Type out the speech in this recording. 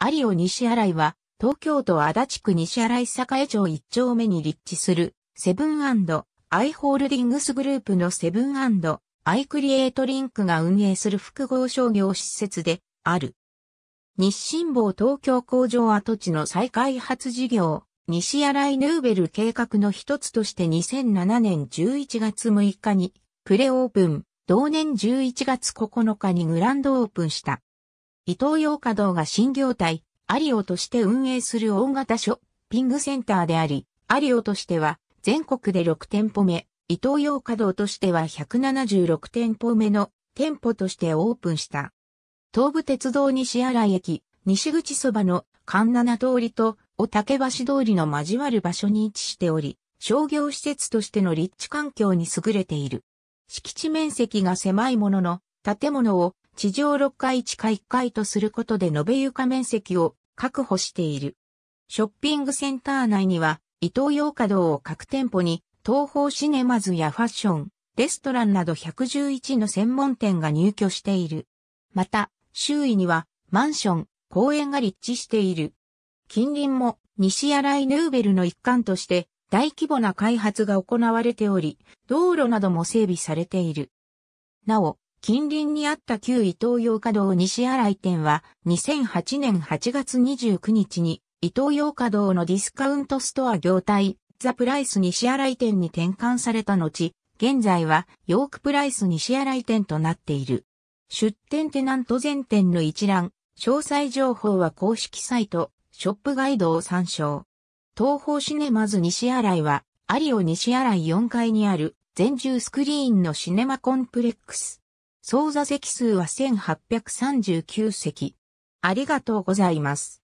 有尾西新井は、東京都足立区西新井栄町一丁目に立地する、セブンアイ・ホールディングスグループのセブンアイ・クリエイトリンクが運営する複合商業施設である。日清坊東京工場跡地の再開発事業、西新井ヌーベル計画の一つとして2007年11月6日にプレオープン、同年11月9日にグランドオープンした。伊東洋華堂が新業態、アリオとして運営する大型ショッピングセンターであり、アリオとしては全国で6店舗目、伊東洋華堂としては176店舗目の店舗としてオープンした。東武鉄道西新井駅、西口そばの神七通りとお竹橋通りの交わる場所に位置しており、商業施設としての立地環境に優れている。敷地面積が狭いものの、建物を地上6階地下1階とすることで延べ床面積を確保している。ショッピングセンター内には、伊東洋華堂を各店舗に、東方シネマズやファッション、レストランなど111の専門店が入居している。また、周囲には、マンション、公園が立地している。近隣も、西新井ヌーベルの一環として、大規模な開発が行われており、道路なども整備されている。なお、近隣にあった旧伊東洋華堂西新井店は2008年8月29日に伊東洋華堂のディスカウントストア業態ザプライス西新井店に転換された後、現在はヨークプライス西新井店となっている。出店テナント全店の一覧、詳細情報は公式サイト、ショップガイドを参照。東方シネマズ西新井は、アリオ西新井4階にある全住スクリーンのシネマコンプレックス。総座席数は1839席。ありがとうございます。